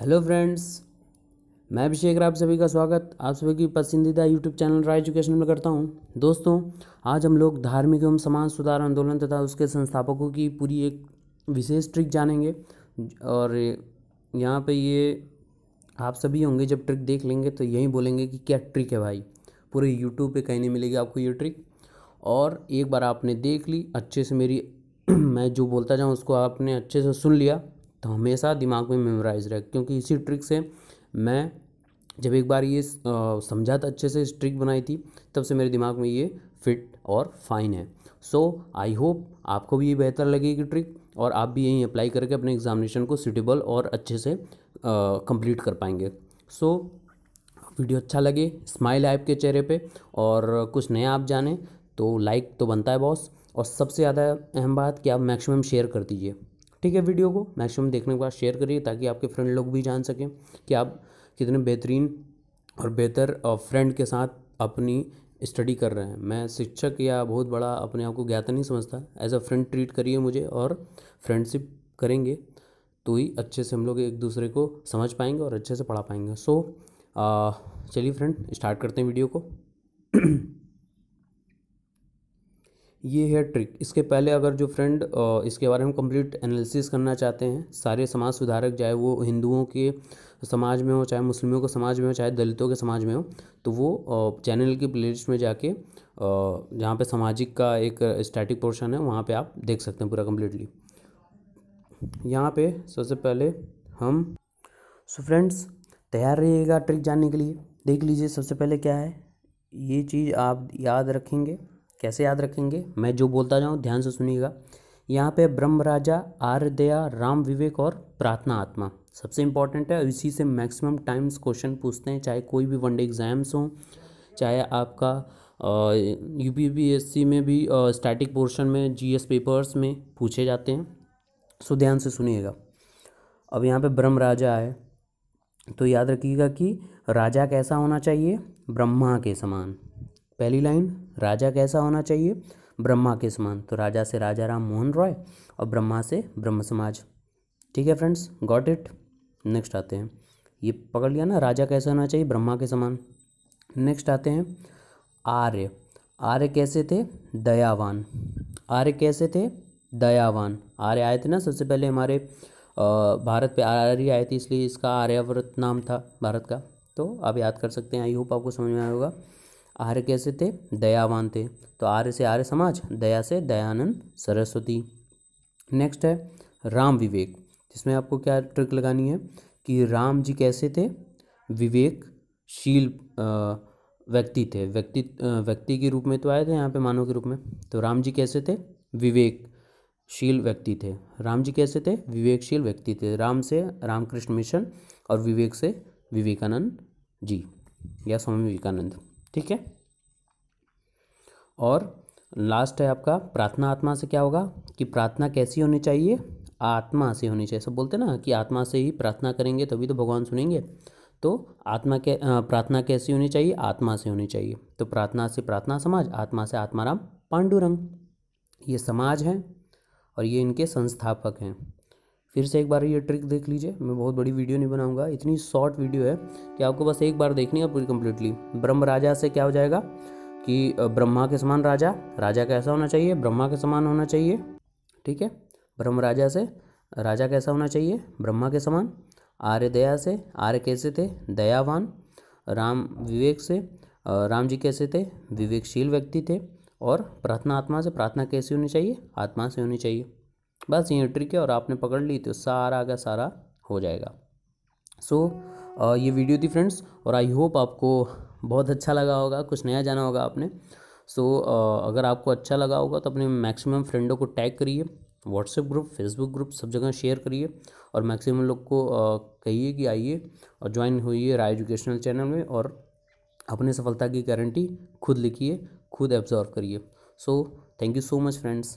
hello friends मैं अभिषेक आप सभी का स्वागत आप सभी की पसंदीदा यूट्यूब चैनल राय एजुकेशन में करता हूं दोस्तों आज हम लोग धार्मिक एवं समाज सुधार आंदोलन तथा उसके संस्थापकों की पूरी एक विशेष ट्रिक जानेंगे और यहाँ पे ये आप सभी होंगे जब ट्रिक देख लेंगे तो यही बोलेंगे कि क्या ट्रिक है भाई पूरे यूट्यूब पर कहीं नहीं मिलेगी आपको ये ट्रिक और एक बार आपने देख ली अच्छे से मेरी मैं जो बोलता जाऊँ उसको आपने अच्छे से सुन लिया तो हमेशा दिमाग में मेमोराइज रहे क्योंकि इसी ट्रिक से मैं जब एक बार ये समझा था तो अच्छे से इस ट्रिक बनाई थी तब से मेरे दिमाग में ये फिट और फाइन है सो आई होप आपको भी ये बेहतर लगेगी ट्रिक और आप भी यहीं अप्लाई करके अपने एग्जामिनेशन को सुटेबल और अच्छे से कंप्लीट कर पाएंगे सो so, वीडियो अच्छा लगे स्माइल ऐप आपके चेहरे पे और कुछ नया आप जाने तो लाइक तो बनता है बॉस और सबसे ज़्यादा अहम बात कि आप मैक्सिमम शेयर कर दीजिए ठीक है वीडियो को मैक्सिमम देखने के बाद शेयर करिए ताकि आपके फ्रेंड लोग भी जान सकें कि आप कितने बेहतरीन और बेहतर फ्रेंड के साथ अपनी स्टडी कर रहे हैं मैं शिक्षक या बहुत बड़ा अपने आप को ज्ञाता नहीं समझता एज अ फ्रेंड ट्रीट करिए मुझे और फ्रेंडशिप करेंगे तो ही अच्छे से हम लोग एक दूसरे को समझ पाएंगे और अच्छे से पढ़ा पाएंगे सो so, चलिए फ्रेंड स्टार्ट करते हैं वीडियो को ये है ट्रिक इसके पहले अगर जो फ्रेंड इसके बारे में कंप्लीट एनालिसिस करना चाहते हैं सारे समाज सुधारक चाहे वो हिंदुओं के समाज में हो चाहे मुस्लिमों के समाज में हो चाहे दलितों के समाज में हो तो वो चैनल की प्ले में जाके जहाँ पे सामाजिक का एक स्टैटिक पोर्शन है वहाँ पे आप देख सकते हैं पूरा कम्प्लीटली यहाँ पे सबसे पहले हम सो फ्रेंड्स तैयार रहिएगा ट्रिक जानने के लिए देख लीजिए सबसे पहले क्या है ये चीज़ आप याद रखेंगे कैसे याद रखेंगे मैं जो बोलता जाऊँ ध्यान से सुनिएगा यहाँ पे ब्रह्म राजा आर्य दया राम विवेक और प्रार्थना आत्मा सबसे इम्पॉर्टेंट है इसी से मैक्सिमम टाइम्स क्वेश्चन पूछते हैं चाहे कोई भी वनडे एग्ज़ाम्स हों चाहे आपका यू पी में भी स्टैटिक पोर्शन में जीएस पेपर्स में पूछे जाते हैं सो ध्यान से सुनिएगा अब यहाँ पे ब्रह्म राजा है तो याद रखिएगा कि राजा कैसा होना चाहिए ब्रह्मा के समान पहली लाइन राजा कैसा होना चाहिए ब्रह्मा के समान तो राजा से राजा राम मोहन रॉय और ब्रह्मा से ब्रह्म समाज ठीक है फ्रेंड्स गॉट इट नेक्स्ट आते हैं ये पकड़ लिया ना राजा कैसा होना चाहिए ब्रह्मा के समान नेक्स्ट आते हैं आर्य आर्य कैसे थे दयावान आर्य कैसे थे दयावान आर्य आए थे ना सबसे पहले हमारे भारत पे आर्य आए थे इसलिए इसका आर्यव्रत नाम था भारत का तो आप याद कर सकते हैं आई होप आपको समझ में आया होगा आर्य कैसे थे दयावान थे तो आर्य से आर्य समाज दया से दयानंद सरस्वती नेक्स्ट है राम विवेक जिसमें आपको क्या ट्रिक लगानी है कि राम जी कैसे थे विवेकशील व्यक्ति थे व्यक्ति व्यक्ति के रूप में तो आए थे यहाँ पे मानव के रूप में तो राम जी कैसे थे विवेकशील व्यक्ति थे राम जी कैसे थे विवेकशील व्यक्ति थे राम से रामकृष्ण मिशन और विवेक से विवेकानंद जी या स्वामी विवेकानंद ठीक है और लास्ट है आपका प्रार्थना आत्मा से क्या होगा कि प्रार्थना कैसी होनी चाहिए आत्मा से होनी चाहिए सब बोलते हैं ना कि आत्मा से ही प्रार्थना करेंगे तभी तो भगवान सुनेंगे तो आत्मा के प्रार्थना कैसी होनी चाहिए आत्मा से होनी चाहिए तो प्रार्थना से प्रार्थना समाज आत्मा से आत्माराम पांडुरंग ये समाज हैं और ये इनके संस्थापक हैं फिर से एक बार ये ट्रिक देख लीजिए मैं बहुत बड़ी वीडियो नहीं बनाऊंगा इतनी शॉर्ट वीडियो है कि आपको बस एक बार देखनी है पूरी कम्प्लीटली ब्रह्म राजा से क्या हो जाएगा कि ब्रह्मा के समान राजा राजा कैसा होना चाहिए ब्रह्मा के समान होना चाहिए ठीक है ब्रह्म राजा से राजा कैसा होना चाहिए ब्रह्मा के समान आर्य दया से आर्य कैसे थे दयावान राम विवेक से राम जी कैसे थे विवेकशील व्यक्ति थे और प्रार्थना आत्मा से प्रार्थना कैसी होनी चाहिए आत्मा से होनी चाहिए बस ये ट्रिक है और आपने पकड़ ली तो सारा का सारा हो जाएगा सो so, ये वीडियो थी फ्रेंड्स और आई होप आपको बहुत अच्छा लगा होगा कुछ नया जाना होगा आपने सो so, अगर आपको अच्छा लगा होगा तो अपने मैक्सिमम फ्रेंडों को टैग करिए व्हाट्सएप ग्रुप फेसबुक ग्रुप सब जगह शेयर करिए और मैक्सिमम लोग को कहिए कि आइए और ज्वाइन होइए राय एजुकेशनल चैनल में और अपने सफलता की गारंटी खुद लिखिए खुद एब्जॉर्व करिए so thank you so much friends